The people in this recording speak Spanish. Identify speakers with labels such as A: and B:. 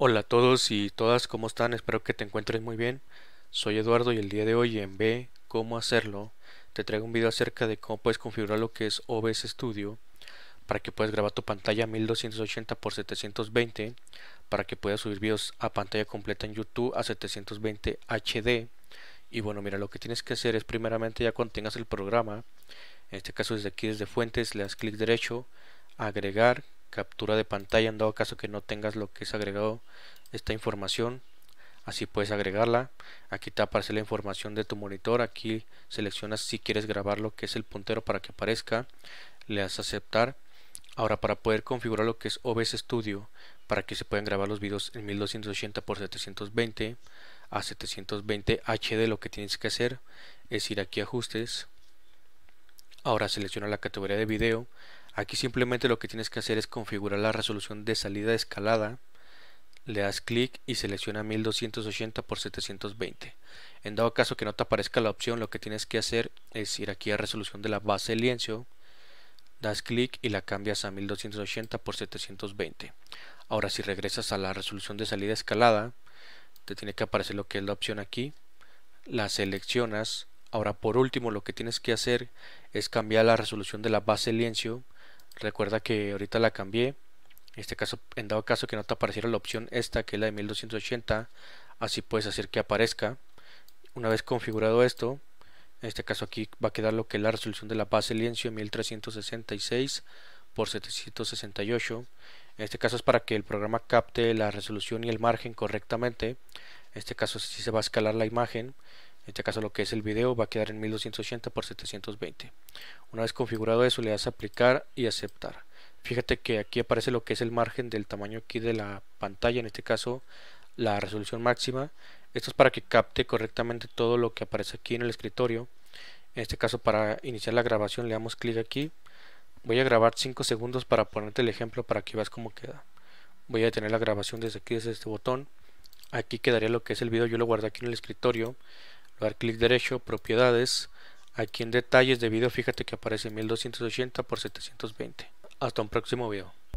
A: Hola a todos y todas, ¿cómo están? Espero que te encuentres muy bien. Soy Eduardo y el día de hoy en B, cómo hacerlo, te traigo un video acerca de cómo puedes configurar lo que es OBS Studio para que puedas grabar tu pantalla 1280x720 para que puedas subir videos a pantalla completa en YouTube a 720 HD y bueno, mira, lo que tienes que hacer es primeramente ya cuando tengas el programa, en este caso desde aquí desde fuentes le das clic derecho, agregar captura de pantalla en dado caso que no tengas lo que es agregado esta información así puedes agregarla aquí te aparece la información de tu monitor aquí seleccionas si quieres grabar lo que es el puntero para que aparezca le das a aceptar ahora para poder configurar lo que es OBS Studio para que se puedan grabar los videos en 1280x720 a 720 HD lo que tienes que hacer es ir aquí a ajustes ahora selecciona la categoría de video Aquí simplemente lo que tienes que hacer es configurar la resolución de salida escalada. Le das clic y selecciona 1280 x 720. En dado caso que no te aparezca la opción, lo que tienes que hacer es ir aquí a resolución de la base de lienzo. Das clic y la cambias a 1280 x 720. Ahora si regresas a la resolución de salida escalada, te tiene que aparecer lo que es la opción aquí. La seleccionas. Ahora por último lo que tienes que hacer es cambiar la resolución de la base de lienzo Recuerda que ahorita la cambié. En este caso, en dado caso que no te apareciera la opción esta, que es la de 1280, así puedes hacer que aparezca. Una vez configurado esto, en este caso aquí va a quedar lo que es la resolución de la base lienzo 1366 por 768. En este caso es para que el programa capte la resolución y el margen correctamente. En este caso si se va a escalar la imagen. En este caso lo que es el video va a quedar en 1280 por 720. Una vez configurado eso le das a aplicar y aceptar. Fíjate que aquí aparece lo que es el margen del tamaño aquí de la pantalla, en este caso la resolución máxima. Esto es para que capte correctamente todo lo que aparece aquí en el escritorio. En este caso para iniciar la grabación le damos clic aquí. Voy a grabar 5 segundos para ponerte el ejemplo para que veas cómo queda. Voy a detener la grabación desde aquí, desde este botón. Aquí quedaría lo que es el video, yo lo guardé aquí en el escritorio dar clic derecho, propiedades, aquí en detalles de video fíjate que aparece 1280 x 720. Hasta un próximo video.